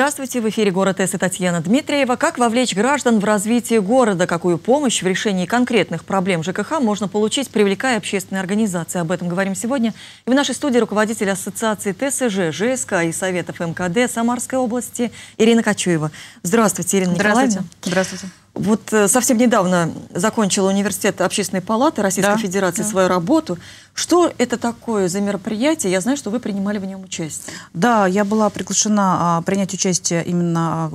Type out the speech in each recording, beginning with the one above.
Здравствуйте, в эфире «Город С» и Татьяна Дмитриева. Как вовлечь граждан в развитие города? Какую помощь в решении конкретных проблем ЖКХ можно получить, привлекая общественные организации? Об этом говорим сегодня. И в нашей студии руководитель Ассоциации ТСЖ, ЖСК и Советов МКД Самарской области Ирина Кочуева. Здравствуйте, Ирина Здравствуйте. Здравствуйте. Вот э, совсем недавно закончила университет Общественной палаты Российской да, Федерации да. свою работу. Что это такое за мероприятие? Я знаю, что вы принимали в нем участие. Да, я была приглашена а, принять участие именно а,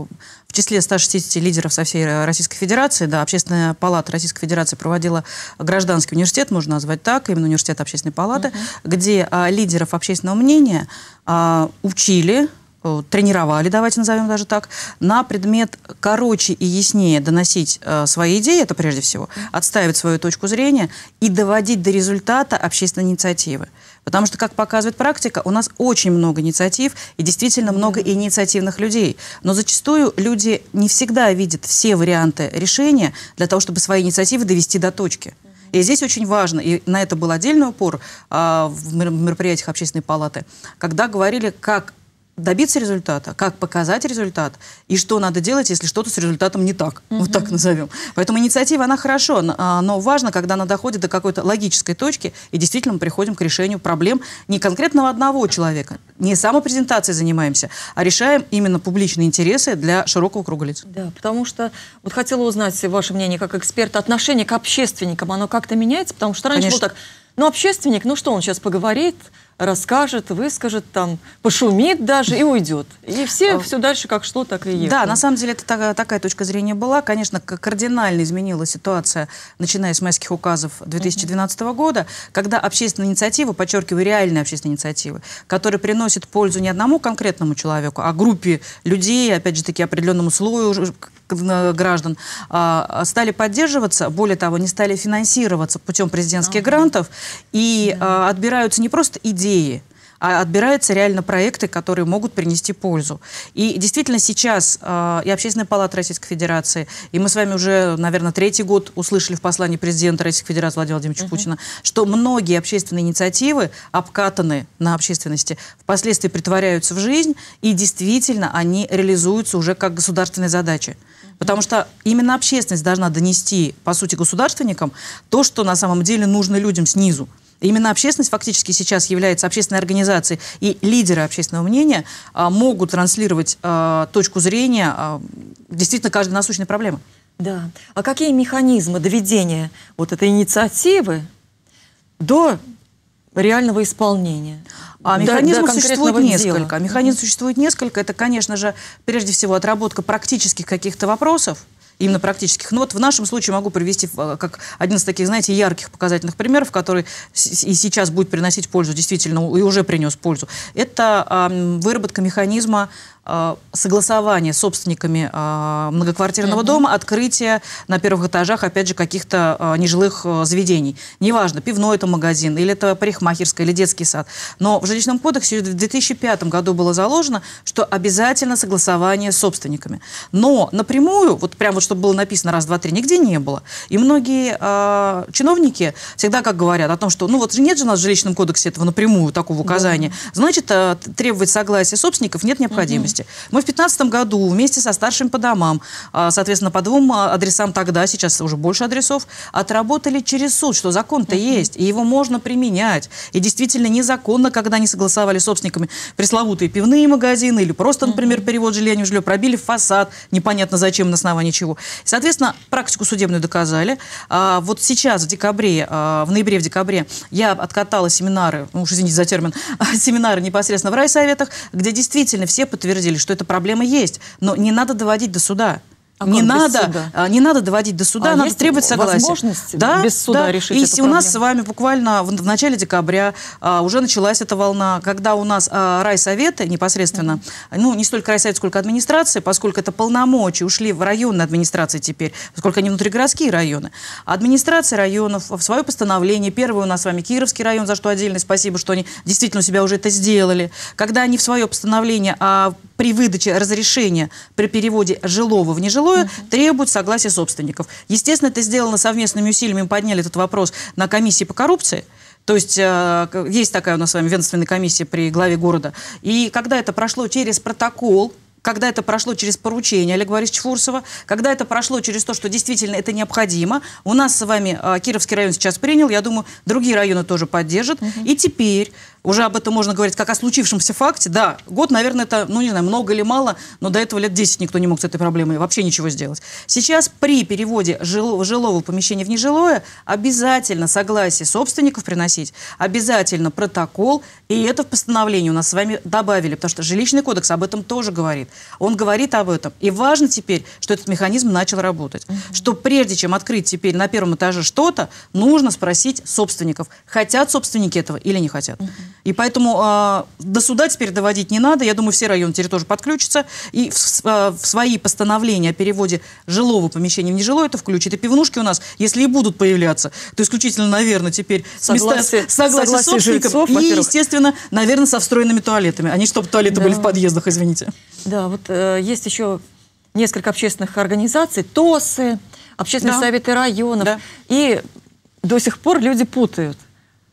в числе 160 лидеров со всей Российской Федерации. Да, Общественная палата Российской Федерации проводила гражданский университет, можно назвать так, именно университет Общественной палаты, угу. где а, лидеров общественного мнения учили Э, тренировали, давайте назовем даже так, на предмет короче и яснее доносить э, свои идеи, это прежде всего, отстаивать свою точку зрения и доводить до результата общественной инициативы. Потому что, как показывает практика, у нас очень много инициатив и действительно много инициативных людей. Но зачастую люди не всегда видят все варианты решения для того, чтобы свои инициативы довести до точки. И здесь очень важно, и на это был отдельный упор а, в мероприятиях общественной палаты, когда говорили, как добиться результата, как показать результат и что надо делать, если что-то с результатом не так, mm-hmm. вот так назовем. Поэтому инициатива, она хорошо, а, но важно, когда она доходит до какой-то логической точки и действительно мы приходим к решению проблем не конкретного одного человека, не самопрезентацией занимаемся, а решаем именно публичные интересы для широкого круга лиц. Да, потому что вот хотела узнать ваше мнение как эксперта, отношение к общественникам, оно как-то меняется, потому что раньше Конечно. было так, ну общественник, ну что он сейчас поговорит, расскажет, выскажет, там, пошумит даже и уйдет. И все э, все дальше как шло, так и ехало. Да, на самом деле это такая, такая точка зрения была. Конечно, кардинально изменилась ситуация, начиная с майских указов 2012 угу. года, когда общественная инициатива, подчеркиваю, реальная общественная инициатива, которая приносит пользу не одному конкретному человеку, а группе людей, опять же таки, определенному слою граждан, а, стали поддерживаться, более того, не стали финансироваться путем президентских ага. грантов, и да. А, отбираются не просто идеи, а отбираются реально проекты, которые могут принести пользу. И действительно сейчас э, и Общественная палата Российской Федерации, и мы с вами уже, наверное, третий год услышали в послании президента Российской Федерации Владимира Владимировича uh-huh. Путина, что многие общественные инициативы, обкатаны на общественности, впоследствии притворяются в жизнь, и действительно они реализуются уже как государственные задачи. Потому что именно общественность должна донести, по сути, государственникам то, что на самом деле нужно людям снизу. Именно общественность фактически сейчас является общественной организацией, и лидеры общественного мнения а, могут транслировать а, точку зрения а, действительно каждой насущной проблемы. Да. А какие механизмы доведения вот этой инициативы до реального исполнения? А механизмов да, да, существует несколько. Дела. Механизм существует несколько. Это, конечно же, прежде всего отработка практических каких-то вопросов, именно практических. Но вот в нашем случае могу привести э, как один из таких, знаете, ярких показательных примеров, который и сейчас будет приносить пользу, действительно, и уже принес пользу. Это э, выработка механизма Э, согласование с собственниками э, многоквартирного mm-hmm. дома, открытие на первых этажах, опять же, каких-то э, нежилых заведений. Неважно, пивной это магазин, или это парикмахерская, или детский сад. Но в жилищном кодексе в 2005 году было заложено, что обязательно согласование с собственниками. Но напрямую, вот прямо вот чтобы было написано раз, два, три, нигде не было. И многие чиновники всегда как говорят о том, что ну вот нет же у нас в жилищном кодексе этого напрямую такого указания, mm-hmm. значит, требовать согласия собственников нет необходимости вместе. Мы в 2015 году вместе со старшим по домам, а, соответственно, по двум а, адресам тогда, сейчас уже больше адресов, отработали через суд, что закон-то есть, и его можно применять. И действительно незаконно, когда не согласовали собственниками пресловутые пивные магазины или просто, например, перевод жилья не в жилье, пробили фасад, непонятно зачем, на основании чего. Соответственно, практику судебную доказали. А, вот сейчас, в декабре, в ноябре, в декабре, я откатала семинары, ну уж извините за термин, семинары непосредственно в райсоветах, где действительно все подтвердили, выразили, что эта проблема есть. Но не надо доводить до суда. А не надо, а, не надо доводить до суда, а надо требовать согласия. Возможность да, без суда да. решить. И эту у проблему. нас с вами буквально в, в начале декабря а, уже началась эта волна, когда у нас а, райсоветы непосредственно, mm -hmm. ну не столько райсовет, сколько администрации, поскольку это полномочия ушли в районные администрации теперь, поскольку они внутригородские районы. администрации районов в свое постановление, первое у нас с вами Кировский район, за что отдельное спасибо, что они действительно у себя уже это сделали. Когда они в свое постановление а, при выдаче разрешения при переводе жилого в нежилого жилое, угу. требует согласия собственников. Естественно, это сделано совместными усилиями, мы подняли этот вопрос на комиссии по коррупции, то есть э, есть такая у нас с вами ведомственная комиссия при главе города. И когда это прошло через протокол, когда это прошло через поручение Олега Борисовича Фурсова, когда это прошло через то, что действительно это необходимо. У нас с вами э, Кировский район сейчас принял, я думаю, другие районы тоже поддержат. Угу. И теперь уже об этом можно говорить как о случившемся факте. Да, год, наверное, это, ну не знаю, много или мало, но до этого лет 10 никто не мог с этой проблемой вообще ничего сделать. Сейчас при переводе жил, жилого помещения в нежилое обязательно согласие собственников приносить, обязательно протокол, и это в постановлении у нас с вами добавили, потому что жилищный кодекс об этом тоже говорит. Он говорит об этом. И важно теперь, что этот механизм начал работать. Угу. Что прежде чем открыть теперь на первом этаже что-то, нужно спросить собственников, хотят собственники этого или не хотят. Угу. И поэтому э, до суда теперь доводить не надо. Я думаю, все районы теперь тоже подключатся. И в, э, в свои постановления о переводе жилого помещения в нежилое это включит. И пивнушки у нас, если и будут появляться, то исключительно, наверное, теперь согласие, места, согласие, согласие собственников. Жильцов, и, естественно, наверное, со встроенными туалетами. Они, а чтобы туалеты да. были в подъездах, извините. Да, вот э, есть еще несколько общественных организаций, ТОСы, общественные да. советы районов. Да. И до сих пор люди путают.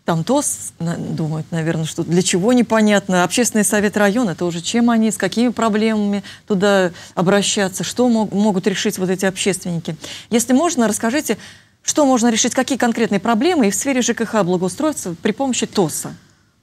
Там ТОС думают, наверное, что для чего непонятно. Общественный совет района, это уже чем они, с какими проблемами туда обращаться, что мог, могут решить вот эти общественники. Если можно, расскажите, что можно решить, какие конкретные проблемы и в сфере ЖКХ благоустройства при помощи ТОСа?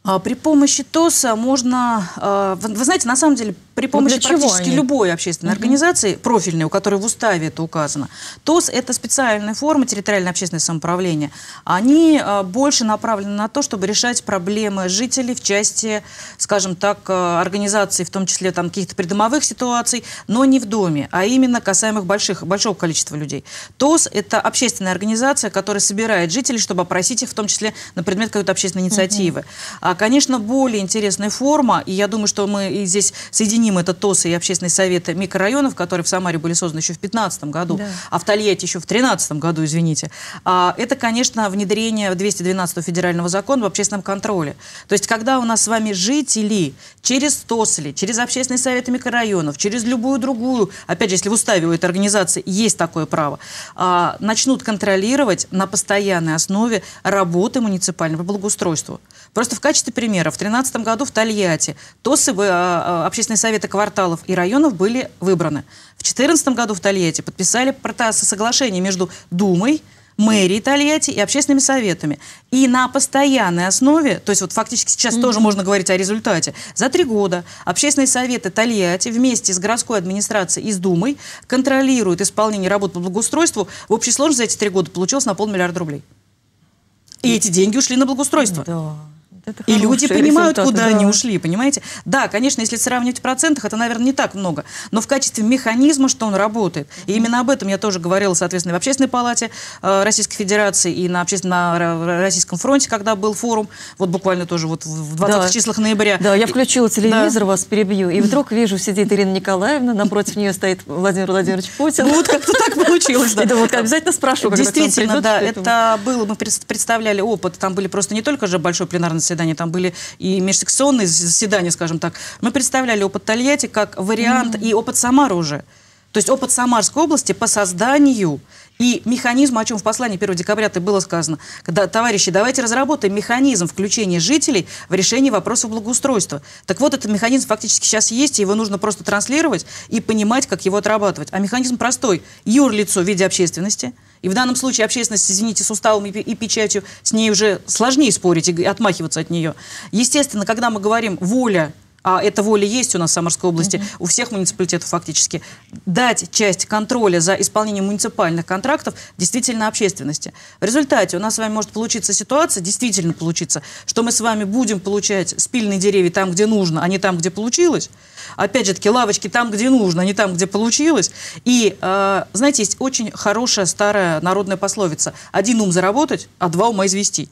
А, при помощи ТОСа можно... Э, вы знаете, на самом деле при помощи ну, практически они? любой общественной угу. организации, профильной, у которой в уставе это указано, ТОС – это специальная форма территориального общественного самоуправления. Они э, больше направлены на то, чтобы решать проблемы жителей в части, скажем так, э, организации, в том числе там каких-то придомовых ситуаций, но не в доме, а именно касаемых больших, большого количества людей. ТОС – это общественная организация, которая собирает жителей, чтобы опросить их, в том числе на предмет какой-то общественной инициативы. Угу. А, конечно, более интересная форма, и я думаю, что мы здесь соединим Сравним это ТОСы и общественные советы микрорайонов, которые в Самаре были созданы еще в 2015 году, да. а в Тольятти еще в 2013 году, извините. А, это, конечно, внедрение 212 федерального закона в общественном контроле. То есть, когда у нас с вами жители через ТОСы, через общественные советы микрорайонов, через любую другую, опять же, если в уставе у этой организации есть такое право, а, начнут контролировать на постоянной основе работы муниципального благоустройства. Просто в качестве примера, в 2013 году в Тольятти ТОСы, в а, а общественные советы Совета кварталов и районов были выбраны. В 2014 году в Тольятти подписали соглашение между Думой, мэрией Тольятти и общественными советами. И на постоянной основе, то есть вот фактически сейчас mm-hmm. тоже можно говорить о результате, за три года общественные советы Тольятти вместе с городской администрацией и с Думой контролируют исполнение работ по благоустройству. В общей сложности за эти три года получилось на полмиллиарда рублей. И эти деньги ушли на благоустройство. Да. Это и люди понимают, куда да. они ушли, понимаете? Да, конечно, если сравнивать в процентах, это, наверное, не так много, но в качестве механизма, что он работает. И именно об этом я тоже говорила, соответственно, в Общественной палате э, Российской Федерации и на, обществен... на Российском фронте, когда был форум, вот буквально тоже вот в 20 да. числах ноября. Да, я включила телевизор, да. вас перебью, и вдруг вижу, сидит Ирина Николаевна, напротив нее стоит Владимир Владимирович Путин. Ну, вот как-то так получилось, да. И вот обязательно спрошу, Действительно, да, это было, мы представляли опыт, там были просто не только же большой пленарный заседания, там были и межсекционные заседания, скажем так. Мы представляли опыт Тольятти как вариант, mm-hmm. и опыт Самары уже. То есть опыт Самарской области по созданию и механизм, о чем в послании 1 декабря-то было сказано, когда, товарищи, давайте разработаем механизм включения жителей в решение вопросов благоустройства. Так вот, этот механизм фактически сейчас есть, и его нужно просто транслировать и понимать, как его отрабатывать. А механизм простой. Юрлицо в виде общественности – и в данном случае общественность, извините, с уставом и печатью, с ней уже сложнее спорить и отмахиваться от нее. Естественно, когда мы говорим «воля а эта воля есть у нас в Самарской области, угу. у всех муниципалитетов фактически, дать часть контроля за исполнением муниципальных контрактов действительно общественности. В результате у нас с вами может получиться ситуация, действительно получится, что мы с вами будем получать спильные деревья там, где нужно, а не там, где получилось. Опять же таки, лавочки там, где нужно, а не там, где получилось. И, а, знаете, есть очень хорошая старая народная пословица. Один ум заработать, а два ума извести.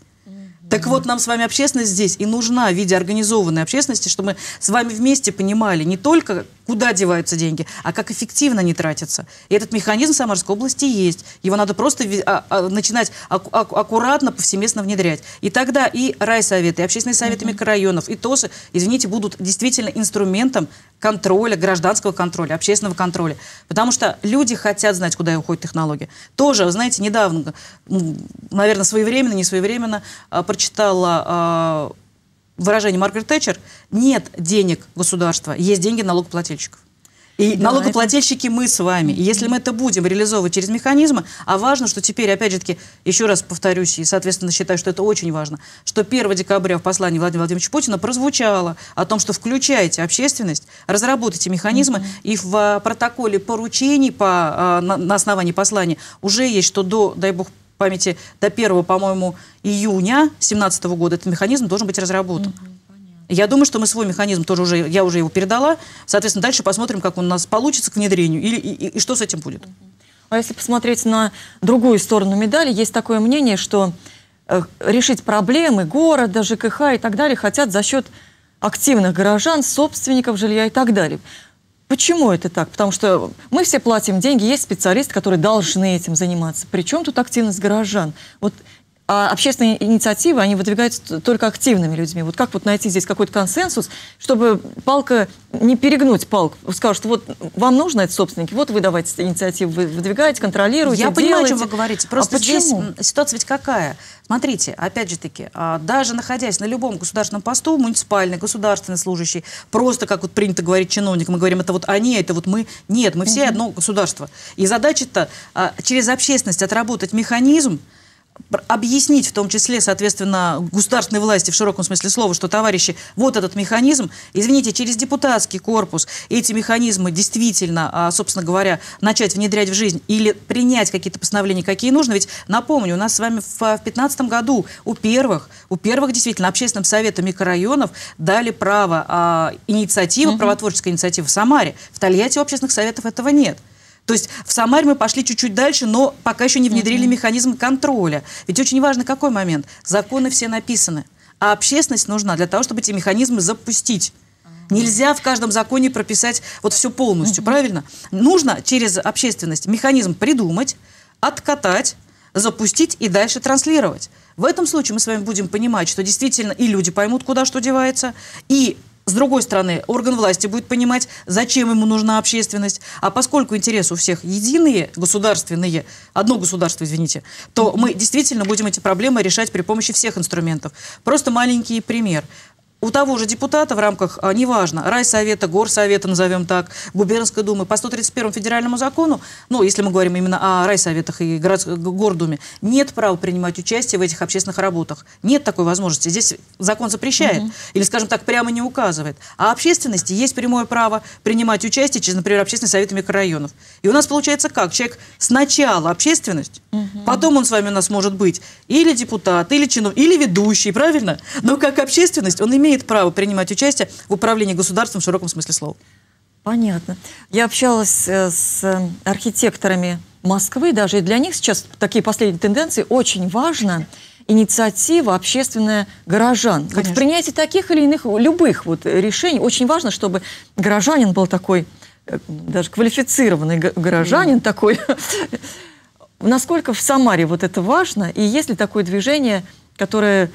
Так вот, нам с вами общественность здесь и нужна в виде организованной общественности, чтобы мы с вами вместе понимали не только, куда деваются деньги, а как эффективно они тратятся. И этот механизм в Самарской области есть. Его надо просто а, а, начинать аккуратно, повсеместно внедрять. И тогда и райсоветы, и общественные советы mm микрорайонов, и ТОСы, извините, будут действительно инструментом контроля, гражданского контроля, общественного контроля. Потому что люди хотят знать, куда уходит технология. Тоже, знаете, недавно, наверное, своевременно, не своевременно, а, прочитала а, выражение Маргарет Тэтчер, нет денег государства, есть деньги налогоплательщиков. И да, налогоплательщики это... мы с вами. И если мы это будем реализовывать через механизмы, а важно, что теперь, опять же таки, еще раз повторюсь, и, соответственно, считаю, что это очень важно, что 1 декабря в послании Владимира Владимировича Путина прозвучало о том, что включайте общественность, разработайте механизмы, mm -hmm. и в а, протоколе поручений по, а, на, на основании послания уже есть, что до, дай бог, памяти до 1, по-моему, июня 2017 года этот механизм должен быть разработан. Угу. Я думаю, что мы свой механизм тоже уже, я уже его передала. Соответственно, дальше посмотрим, как он у нас получится к внедрению или, и, и, и что с этим будет. А если посмотреть на другую сторону медали, есть такое мнение, что э, решить проблемы города, ЖКХ и так далее хотят за счет активных горожан, собственников жилья и так далее. Почему это так? Потому что мы все платим деньги, есть специалисты, которые должны этим заниматься. Причем тут активность горожан? Вот а общественные инициативы, они выдвигаются только активными людьми. Вот как вот найти здесь какой-то консенсус, чтобы палка, не перегнуть палку, скажут, что вот вам нужно это собственники, вот вы давайте инициативу вы выдвигаете, контролируете, Я делаете. понимаю, о чем вы говорите. А просто а здесь почему? ситуация ведь какая? Смотрите, опять же таки, а, даже находясь на любом государственном посту, муниципальный, государственный служащий, просто, как вот принято говорить чиновник, мы говорим, это вот они, это вот мы. Нет, мы все одно государство. И задача-то а, через общественность отработать механизм, объяснить, в том числе, соответственно, государственной власти в широком смысле слова, что, товарищи, вот этот механизм, извините, через депутатский корпус эти механизмы действительно, а, собственно говоря, начать внедрять в жизнь или принять какие-то постановления, какие нужно. Ведь, напомню, у нас с вами в 2015 году у первых, у первых действительно общественным советом микрорайонов дали право а, инициативы, угу. правотворческой инициативы в Самаре. В Тольятти общественных советов этого нет. То есть в Самаре мы пошли чуть-чуть дальше, но пока еще не внедрили угу. механизм контроля. Ведь очень важно какой момент. Законы все написаны, а общественность нужна для того, чтобы эти механизмы запустить. А. Нельзя в каждом законе прописать вот все полностью, угу. правильно? Нужно через общественность механизм придумать, откатать, запустить и дальше транслировать. В этом случае мы с вами будем понимать, что действительно и люди поймут, куда что девается, и с другой стороны, орган власти будет понимать, зачем ему нужна общественность. А поскольку интересы у всех единые, государственные, одно государство, извините, то мы действительно будем эти проблемы решать при помощи всех инструментов. Просто маленький пример у того же депутата в рамках, а, неважно, райсовета, горсовета, назовем так, губернской думы, по 131 федеральному закону, ну, если мы говорим именно о райсоветах и город, гордуме, нет права принимать участие в этих общественных работах. Нет такой возможности. Здесь закон запрещает. Угу. Или, скажем так, прямо не указывает. А общественности есть прямое право принимать участие через, например, общественные советы микрорайонов. И у нас получается как? Человек сначала общественность, угу. потом он с вами у нас может быть или депутат, или чиновник, или ведущий, правильно? Но как общественность он имеет имеет право принимать участие в управлении государством в широком смысле слова. Понятно. Я общалась э, с архитекторами Москвы, даже и для них сейчас такие последние тенденции очень важно инициатива общественная горожан. Конечно. Вот в принятии таких или иных, любых вот решений очень важно, чтобы горожанин был такой, э, даже квалифицированный горожанин mm. такой. Насколько в Самаре вот это важно, и есть ли такое движение, которое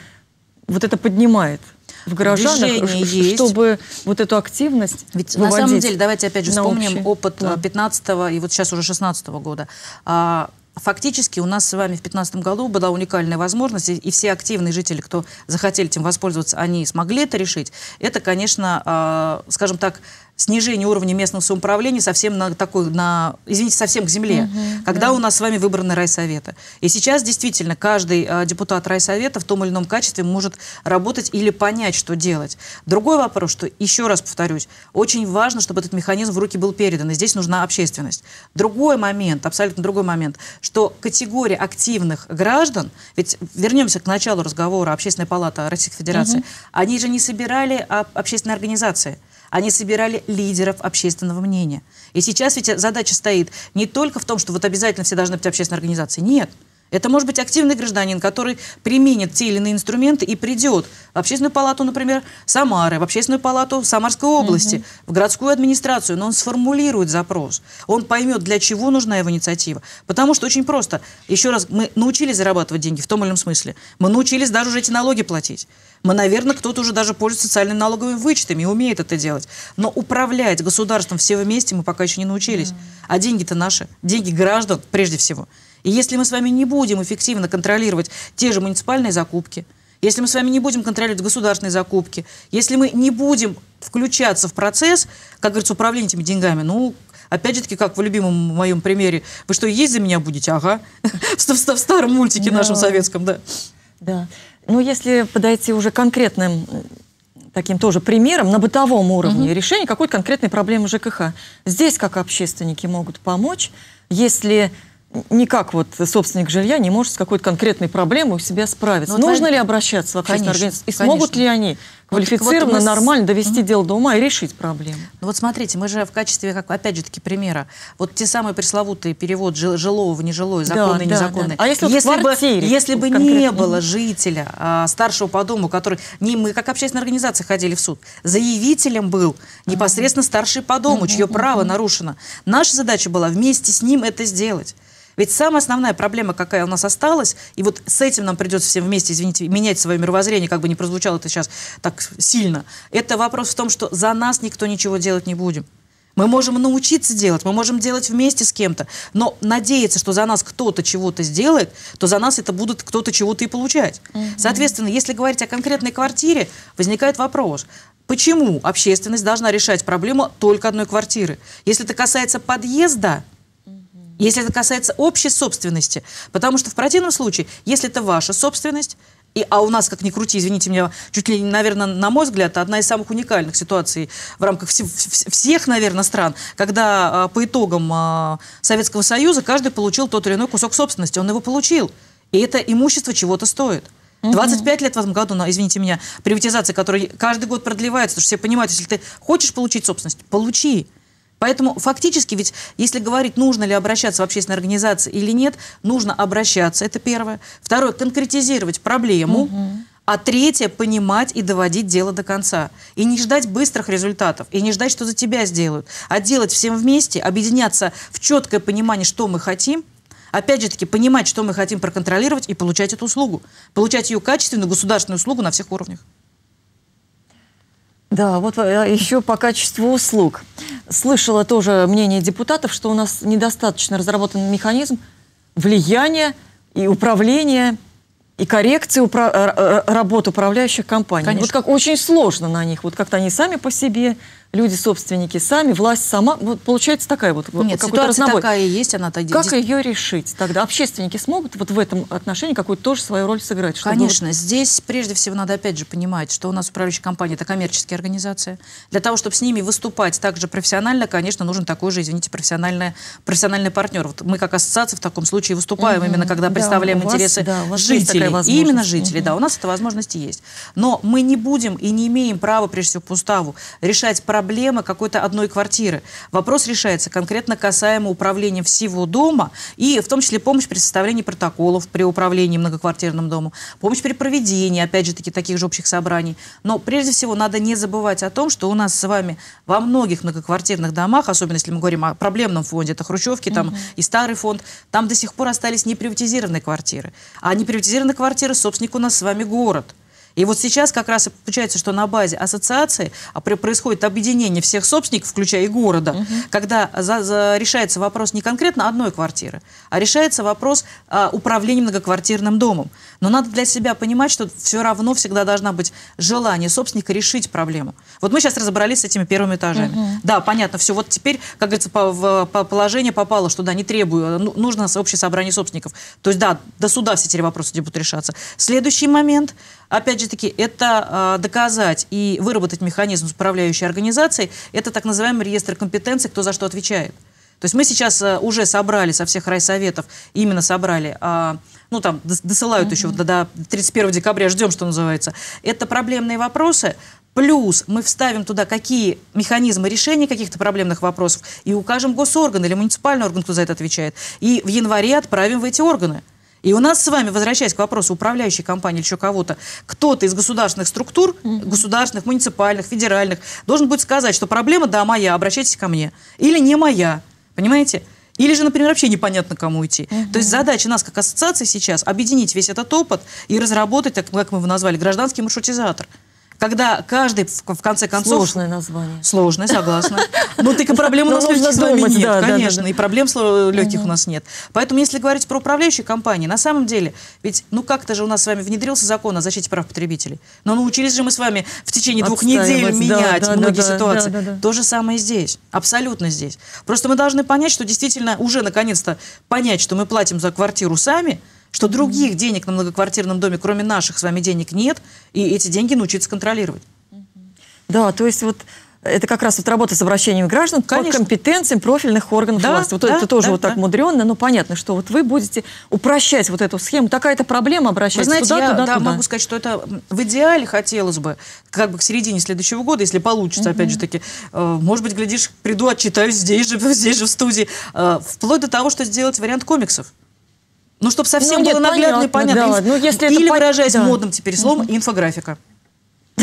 вот это поднимает? в горожанах, есть. чтобы вот эту активность Ведь на самом деле, давайте опять же вспомним опыт э, план. 15 и вот сейчас уже 16 года. А, фактически у нас с вами в 2015 году была уникальная возможность, и, все активные жители, кто захотели этим воспользоваться, они смогли это решить. Это, конечно, а, скажем так, снижение уровня местного самоуправления совсем на такой, на, извините, совсем к земле, угу, когда да. у нас с вами выбраны райсоветы. И сейчас действительно каждый э, депутат райсовета в том или ином качестве может работать или понять, что делать. Другой вопрос, что, еще раз повторюсь, очень важно, чтобы этот механизм в руки был передан, и здесь нужна общественность. Другой момент, абсолютно другой момент, что категория активных граждан, ведь вернемся к началу разговора общественная палата Российской Федерации, угу. они же не собирали об, а, общественные организации. Они собирали лидеров общественного мнения. И сейчас ведь задача стоит не только в том, что вот обязательно все должны быть общественные организации, Нет. Это может быть активный гражданин, который применит те или иные инструменты и придет в общественную палату, например, Самары, в общественную палату Самарской области, угу. в городскую администрацию, но он сформулирует запрос, он поймет, для чего нужна его инициатива. Потому что очень просто, еще раз, мы научились зарабатывать деньги в том или ином смысле, мы научились даже уже эти налоги платить. Мы, наверное, кто-то уже даже пользуется социальными налоговыми вычетами и умеет это делать. Но управлять государством все вместе мы пока еще не научились. А деньги-то наши, деньги граждан прежде всего. И если мы с вами не будем эффективно контролировать те же муниципальные закупки, если мы с вами не будем контролировать государственные закупки, если мы не будем включаться в процесс, как говорится, управления этими деньгами, ну, опять же таки, как в любимом моем примере, вы что, есть за меня будете? Ага. В старом мультике нашем советском, да. Да. Ну, если подойти уже конкретным э, таким тоже примером на бытовом уровне угу. решения какой-то конкретной проблемы ЖКХ. Здесь как общественники могут помочь, если никак вот собственник жилья не может с какой-то конкретной проблемой у себя справиться. Но ну, Нужно это... ли обращаться в общественную организацию? И конечно. смогут ли они квалифицированно, вот, вот нормально довести mm дело до ума и решить проблему? Ну вот смотрите, мы же в качестве, как, опять же таки, примера, вот те самые пресловутые перевод жил, жилого в нежилое, законный, да, незаконный. Да, да. А если, если, вот квартире, бы, если бы не было жителя а, старшего по дому, который, не мы как общественная организация ходили в суд, заявителем был непосредственно старший по дому, mm чье mm-hmm. право нарушено. Наша задача была вместе с ним это сделать. Ведь самая основная проблема, какая у нас осталась, и вот с этим нам придется всем вместе, извините, менять свое мировоззрение, как бы не прозвучало это сейчас так сильно, это вопрос в том, что за нас никто ничего делать не будет. Мы можем научиться делать, мы можем делать вместе с кем-то, но надеяться, что за нас кто-то чего-то сделает, то за нас это будут кто-то чего-то и получать. Угу. Соответственно, если говорить о конкретной квартире, возникает вопрос. Почему общественность должна решать проблему только одной квартиры? Если это касается подъезда, если это касается общей собственности. Потому что в противном случае, если это ваша собственность, и, а у нас, как ни крути, извините меня, чуть ли, наверное, на мой взгляд, одна из самых уникальных ситуаций в рамках вс вс всех, наверное, стран, когда а, по итогам а, Советского Союза каждый получил тот или иной кусок собственности. Он его получил. И это имущество чего-то стоит. 25 лет в этом году, на, извините меня, приватизация, которая каждый год продлевается, потому что все понимают, если ты хочешь получить собственность, получи. Поэтому фактически ведь, если говорить, нужно ли обращаться в общественные организации или нет, нужно обращаться, это первое. Второе, конкретизировать проблему. Угу. А третье – понимать и доводить дело до конца. И не ждать быстрых результатов, и не ждать, что за тебя сделают. А делать всем вместе, объединяться в четкое понимание, что мы хотим, опять же таки, понимать, что мы хотим проконтролировать и получать эту услугу. Получать ее качественную государственную услугу на всех уровнях. Да, вот а, еще по качеству услуг слышала тоже мнение депутатов, что у нас недостаточно разработан механизм влияния и управления и коррекции упра э, э, работ управляющих компаний. Конечно. Вот как очень сложно на них, вот как-то они сами по себе люди собственники сами, власть сама. Вот получается такая вот Нет, ситуация разнобой. такая и есть, она тогда. Как ее решить? Тогда общественники смогут вот в этом отношении какую-то тоже свою роль сыграть? Конечно, вот... здесь прежде всего надо опять же понимать, что у нас управляющая компания это коммерческие организация Для того, чтобы с ними выступать так же профессионально, конечно, нужен такой же, извините, профессиональный, профессиональный партнер. Вот мы как ассоциация в таком случае выступаем угу, именно когда да, представляем вас, интересы да, жителей. И именно жителей, угу. да, у нас эта возможность есть. Но мы не будем и не имеем права, прежде всего, по уставу решать проблемы проблема какой-то одной квартиры. Вопрос решается конкретно касаемо управления всего дома и в том числе помощь при составлении протоколов при управлении многоквартирным домом, помощь при проведении, опять же, таки, таких же общих собраний. Но прежде всего надо не забывать о том, что у нас с вами во многих многоквартирных домах, особенно если мы говорим о проблемном фонде, это Хрущевки там угу. и старый фонд, там до сих пор остались неприватизированные квартиры. А неприватизированные квартиры собственник у нас с вами город. И вот сейчас как раз получается, что на базе ассоциации а происходит объединение всех собственников, включая и города, угу. когда за, за, решается вопрос не конкретно одной квартиры, а решается вопрос а, управления многоквартирным домом. Но надо для себя понимать, что все равно всегда должна быть желание собственника решить проблему. Вот мы сейчас разобрались с этими первыми этажами. Угу. Да, понятно, все. Вот теперь, как говорится, по, в, по положение попало, что да, не требую, ну, нужно общее собрание собственников. То есть да, до суда все эти вопросы будут решаться. Следующий момент, опять же, же таки, это а, доказать и выработать механизм управляющей организацией, это так называемый реестр компетенций, кто за что отвечает. То есть мы сейчас а, уже собрали со всех райсоветов, именно собрали а, ну там досылают угу. еще до, до 31 декабря, ждем, что называется. Это проблемные вопросы. Плюс мы вставим туда какие механизмы решения каких-то проблемных вопросов и укажем госорган или муниципальный орган, кто за это отвечает. И в январе отправим в эти органы. И у нас с вами, возвращаясь к вопросу управляющей компании или еще кого-то, кто-то из государственных структур, mm-hmm. государственных, муниципальных, федеральных, должен будет сказать, что проблема, да, моя, обращайтесь ко мне. Или не моя, понимаете? Или же, например, вообще непонятно, кому идти. Угу. Uh То есть задача нас как ассоциации сейчас объединить весь этот опыт и разработать, ну, как мы его назвали, гражданский маршрутизатор когда каждый, в конце концов... Сложное название. Сложное, согласна. Но ну, только проблем у нас легких нет, конечно. И проблем легких у нас нет. Поэтому, если говорить про управляющие компании, на самом деле, ведь, ну как-то же у нас с вами внедрился закон о защите прав потребителей. Но научились же мы с вами в течение двух недель менять многие ситуации. То же самое здесь. Абсолютно здесь. Просто мы должны понять, что действительно уже наконец-то понять, что мы платим за квартиру сами, что других денег на многоквартирном доме, кроме наших с вами денег, нет, и эти деньги научиться контролировать. Да, то есть вот это как раз вот работа с обращением граждан Конечно. по компетенциям профильных органов да, власти. Вот да, это тоже да, вот так да. мудренно, но понятно, что вот вы будете упрощать вот эту схему. Такая-то проблема обращается вы знаете, туда, я, туда, да, туда. могу сказать, что это в идеале хотелось бы, как бы к середине следующего года, если получится, угу. опять же таки, э, может быть, глядишь, приду, отчитаюсь здесь же, здесь же в студии, э, вплоть до того, что сделать вариант комиксов. Ну, чтобы совсем ну, нет, было наглядно понятно, и понятно. Да. Ну, если Или, это выражаясь да. модным теперь словом, угу. инфографика.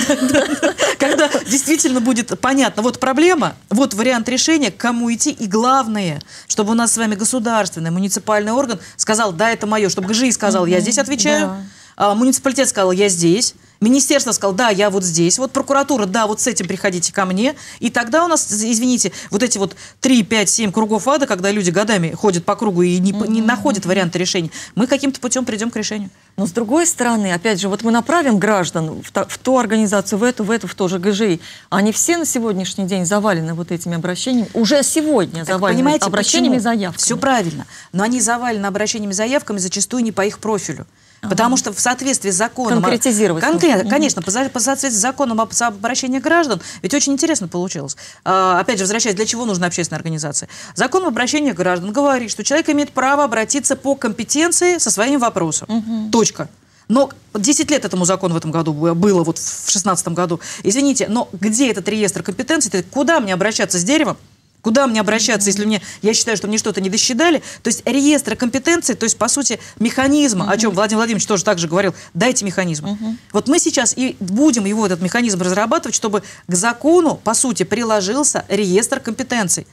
Когда действительно будет понятно, вот проблема, вот вариант решения, к кому идти, и главное, чтобы у нас с вами государственный, муниципальный орган сказал, да, это мое, чтобы ГЖИ сказал, я здесь отвечаю, а муниципалитет сказал, я здесь, Министерство сказало, да, я вот здесь, вот прокуратура, да, вот с этим приходите ко мне. И тогда у нас, извините, вот эти вот 3, 5, 7 кругов ада, когда люди годами ходят по кругу и не, не находят варианты решения, мы каким-то путем придем к решению. Но с другой стороны, опять же, вот мы направим граждан в, та, в ту организацию, в эту, в эту, в то же ГЖИ. Они все на сегодняшний день завалены вот этими обращениями. Уже сегодня завалены понимаете, обращениями и заявками. Все правильно. Но они завалены обращениями и заявками зачастую не по их профилю. Потому что в соответствии с законом... Конкретизировать. Конкрет, Конечно, по, по соответствии с законом об обращении граждан, ведь очень интересно получилось. А, опять же, возвращаясь, для чего нужна общественная организация? Закон об обращении граждан говорит, что человек имеет право обратиться по компетенции со своим вопросом. Угу. Точка. Но 10 лет этому закону в этом году было, вот в 2016 году. Извините, но где этот реестр компетенций? Куда мне обращаться с деревом? Куда мне обращаться, если мне, я считаю, что мне что-то не досчитали? То есть реестр компетенций, то есть, по сути, механизма, угу. о чем Владимир Владимирович тоже так же говорил, дайте механизм. Угу. Вот мы сейчас и будем его, этот механизм, разрабатывать, чтобы к закону, по сути, приложился реестр компетенций.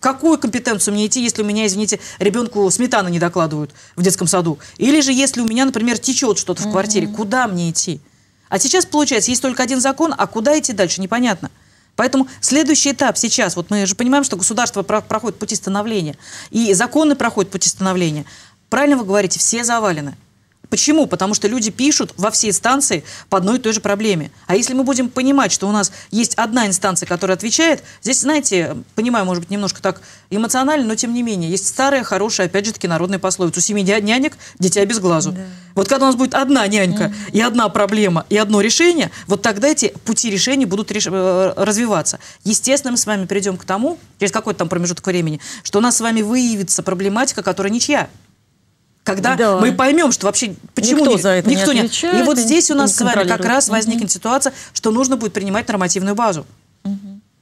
Какую компетенцию мне идти, если у меня, извините, ребенку сметаны не докладывают в детском саду? Или же если у меня, например, течет что-то в квартире, куда мне идти? А сейчас, получается, есть только один закон, а куда идти дальше, непонятно. Поэтому следующий этап сейчас, вот мы же понимаем, что государство про проходит пути становления, и законы проходят пути становления. Правильно вы говорите, все завалены. Почему? Потому что люди пишут во все станции по одной и той же проблеме. А если мы будем понимать, что у нас есть одна инстанция, которая отвечает, здесь, знаете, понимаю, может быть, немножко так эмоционально, но тем не менее, есть старая, хорошая, опять же таки, народная пословица. У семи нянек дитя без глазу. Да. Вот когда у нас будет одна нянька mm и одна проблема, и одно решение, вот тогда эти пути решения будут реш... Э, развиваться. Естественно, мы с вами придем к тому, через какой-то там промежуток времени, что у нас с вами выявится проблематика, которая ничья когда да. мы поймем, что вообще почему никто не, за это никто не, отвечает, не И вот здесь у нас с вами как раз возникнет угу. ситуация, что нужно будет принимать нормативную базу. Угу.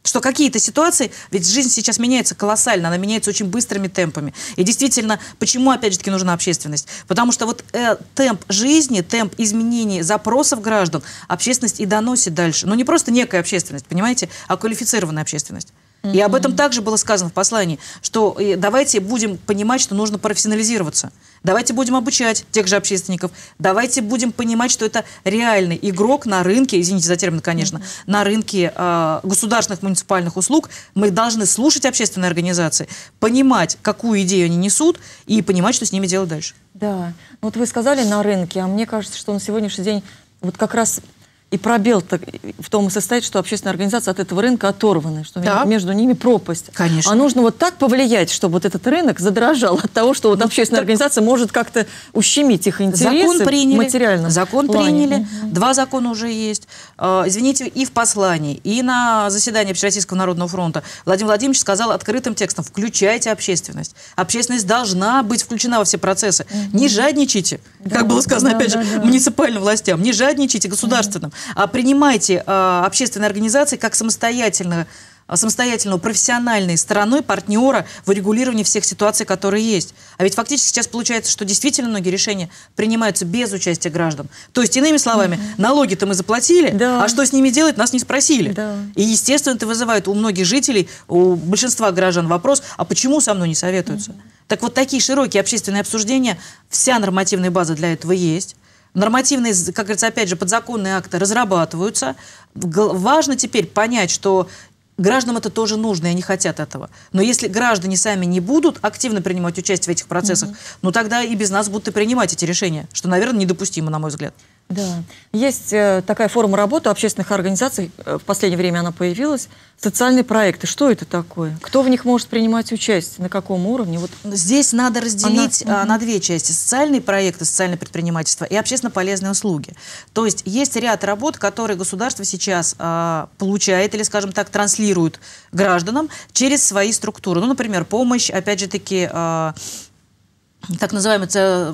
Что какие-то ситуации, ведь жизнь сейчас меняется колоссально, она меняется очень быстрыми темпами. И действительно, почему, опять же таки, нужна общественность? Потому что вот э, темп жизни, темп изменений запросов граждан общественность и доносит дальше. Но ну, не просто некая общественность, понимаете, а квалифицированная общественность. И об этом также было сказано в послании, что э, давайте будем понимать, что нужно профессионализироваться. Давайте будем обучать тех же общественников. Давайте будем понимать, что это реальный игрок на рынке, извините за термин, конечно, mm-hmm. на рынке э, государственных муниципальных услуг. Мы должны слушать общественные организации, понимать, какую идею они несут, и понимать, что с ними делать дальше. Да. Ну, вот вы сказали на рынке, а мне кажется, что на сегодняшний день вот как раз и пробел в том и состоит, что общественные организации от этого рынка оторваны, что да. между ними пропасть. Конечно. А нужно вот так повлиять, чтобы вот этот рынок задрожал от того, что вот ну, общественная так... организация может как-то ущемить их интересы Закон приняли. материально. Закон плане. приняли. Угу. Два закона уже есть. А, извините, и в послании, и на заседании Общероссийского народного фронта Владимир Владимирович сказал открытым текстом, включайте общественность. Общественность должна быть включена во все процессы. Угу. Не жадничайте, да. как было сказано, да, опять да, же, да. муниципальным властям, не жадничайте государственным. А, принимайте а, общественные организации как самостоятельную а, самостоятельную профессиональной стороной партнера в регулировании всех ситуаций, которые есть. А ведь фактически сейчас получается, что действительно многие решения принимаются без участия граждан. То есть, иными словами, угу. налоги-то мы заплатили, да. а что с ними делать, нас не спросили. Да. И, естественно, это вызывает у многих жителей, у большинства граждан вопрос, а почему со мной не советуются? Угу. Так вот, такие широкие общественные обсуждения, вся нормативная база для этого есть. Нормативные, как говорится, опять же, подзаконные акты разрабатываются. Важно теперь понять, что Гражданам это тоже нужно, и они хотят этого. Но если граждане сами не будут активно принимать участие в этих процессах, угу. ну тогда и без нас будут и принимать эти решения, что, наверное, недопустимо, на мой взгляд. Да. Есть э, такая форма работы общественных организаций, э, в последнее время она появилась, социальные проекты. Что это такое? Кто в них может принимать участие? На каком уровне? Вот. Здесь надо разделить она... А, на две части. Социальные проекты, социальное предпринимательство и общественно полезные услуги. То есть есть ряд работ, которые государство сейчас а, получает или, скажем так, транслирует гражданам через свои структуры. Ну, например, помощь, опять же таки, а, так называемое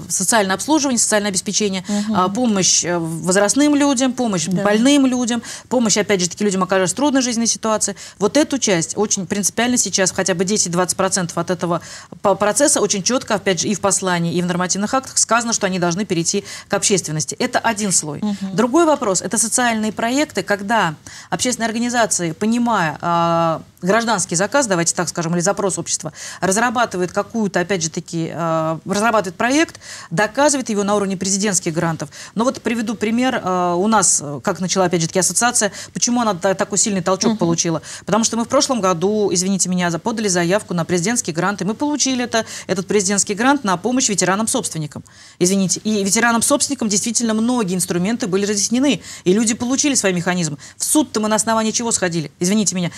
социальное обслуживание, социальное обеспечение, угу. помощь э, возрастным людям, помощь да. больным людям, помощь, опять же, таки людям, окажется в трудной жизненной ситуации. Вот эту часть очень принципиально сейчас, хотя бы 10-20% от этого э, процесса, очень четко, опять же, и в послании, и в нормативных актах сказано, что они должны перейти к общественности. Это один слой. Угу. Другой вопрос – это социальные проекты, когда общественные организации, понимая а, гражданский заказ, давайте так скажем, или запрос общества, разрабатывает какую-то, опять же таки, а, Э, разрабатывает проект, доказывает его на уровне президентских грантов. Но вот приведу пример. Э, у нас, э, как начала, опять же, таки, ассоциация, почему она такой сильный толчок uh -huh. получила? Потому что мы в прошлом году, извините меня, подали заявку на президентские гранты, мы получили это, этот президентский грант на помощь ветеранам-собственникам. Извините. И ветеранам-собственникам действительно многие инструменты были разъяснены, и люди получили свои механизмы. В суд-то мы на основании чего сходили? Извините меня.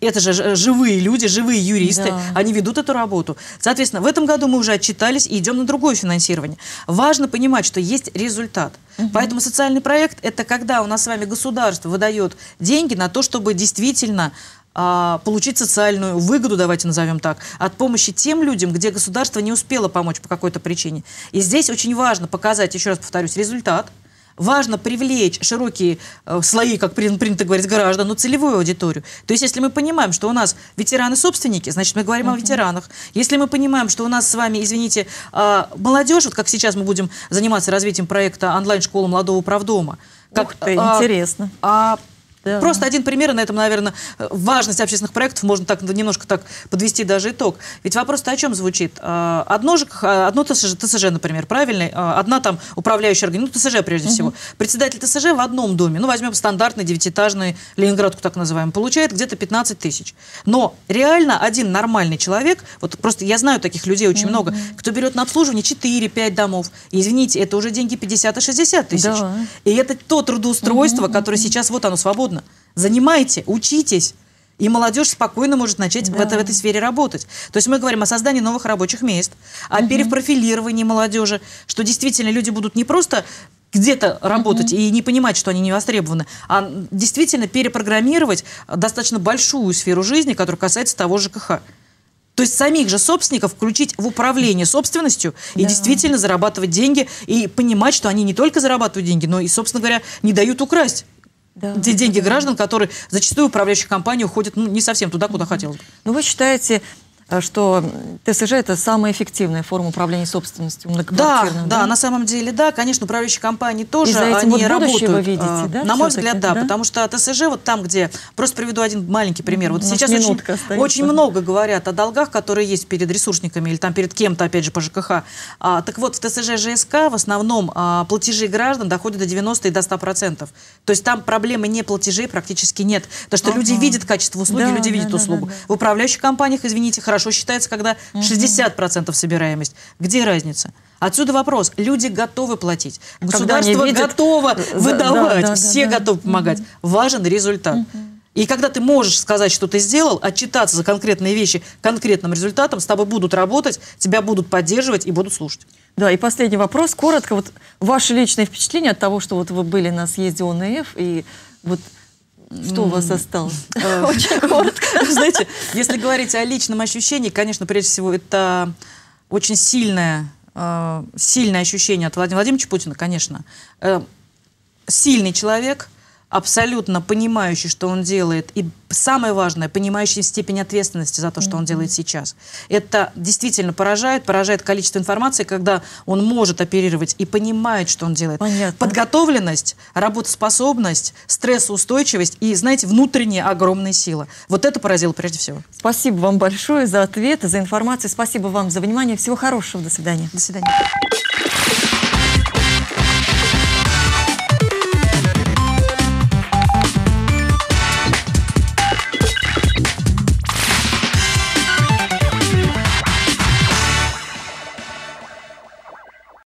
Это же живые люди, живые юристы. Да. Они ведут эту работу. Соответственно, в этом году мы уже отчитали отказались и идем на другое финансирование. Важно понимать, что есть результат. Угу. Поэтому социальный проект – это когда у нас с вами государство выдает деньги на то, чтобы действительно а, получить социальную выгоду, давайте назовем так, от помощи тем людям, где государство не успело помочь по какой-то причине. И здесь очень важно показать, еще раз повторюсь, результат – важно привлечь широкие э, слои, как принято говорить, граждан, но ну, целевую аудиторию. То есть, если мы понимаем, что у нас ветераны-собственники, значит, мы говорим uh -huh. о ветеранах. Если мы понимаем, что у нас с вами, извините, а, молодежь, вот как сейчас мы будем заниматься развитием проекта онлайн школы молодого правдома. Как, то ты, а, интересно. А, а да. Просто один пример, и на этом, наверное, важность общественных проектов можно так немножко так подвести даже итог. Ведь вопрос-то о чем звучит? А, одно, же, а, одно ТСЖ, ТСЖ, например, правильно? А, одна там управляющая организация, ну, ТСЖ прежде угу. всего. Председатель ТСЖ в одном доме, ну, возьмем стандартный девятиэтажный Ленинградку так называемый, получает где-то 15 тысяч. Но реально один нормальный человек, вот просто я знаю таких людей очень угу. много, кто берет на обслуживание 4-5 домов. извините, это уже деньги 50 60 тысяч. Да. И это то трудоустройство, угу. которое сейчас вот оно свободно угодно. Занимайте, учитесь. И молодежь спокойно может начать да. в, это, в этой сфере работать. То есть мы говорим о создании новых рабочих мест, о угу. перепрофилировании молодежи, что действительно люди будут не просто где-то работать mm и не понимать, что они не востребованы, а действительно перепрограммировать достаточно большую сферу жизни, которая касается того же ЖКХ. То есть самих же собственников включить в управление собственностью и да. действительно зарабатывать деньги и понимать, что они не только зарабатывают деньги, но и, собственно говоря, не дают украсть да, деньги граждан, которые зачастую управляющие компании уходят ну, не совсем туда, куда хотелось бы. Ну, вы считаете, Э, что ТСЖ – это самая эффективная форма управления собственностью многоквартирным. Да, да, да, на самом деле, да, конечно, управляющие компании тоже, И за этим они вот работают. вы видите, э, да? На мой взгляд, да, да, потому что ТСЖ вот там, где, просто приведу один маленький пример, вот сейчас очень, очень много говорят о долгах, которые есть перед ресурсниками или там перед кем-то, опять же, по ЖКХ. А, так вот, в ТСЖ ЖСК в основном а, платежи граждан доходят до 90 и до 100%. То есть там проблемы не платежей практически нет, то что ага. люди видят качество услуги, да, люди да, видят да, услугу. Да, да. В управляющих компаниях, извините, хорошо хорошо считается, когда 60% собираемость. Где разница? Отсюда вопрос. Люди готовы платить. Государство видят... готово выдавать. Да, да, все да, готовы помогать. Угу. Важен результат. Угу. И когда ты можешь сказать, что ты сделал, отчитаться за конкретные вещи конкретным результатом, с тобой будут работать, тебя будут поддерживать и будут слушать. Да, и последний вопрос. Коротко, вот ваши личные впечатления от того, что вот вы были на съезде ОНФ, и вот что у вас осталось? Э, очень коротко. Ну, знаете, если говорить о личном ощущении, конечно, прежде всего, это очень сильное, э, сильное ощущение от Владимира Владимировича Путина, конечно. Э, сильный человек – абсолютно понимающий, что он делает, и самое важное, понимающий степень ответственности за то, что он делает сейчас. Это действительно поражает, поражает количество информации, когда он может оперировать и понимает, что он делает. Понятно. Подготовленность, работоспособность, стрессоустойчивость и, знаете, внутренняя огромная сила. Вот это поразило прежде всего. Спасибо вам большое за ответы, за информацию. Спасибо вам за внимание. Всего хорошего. До свидания. До свидания.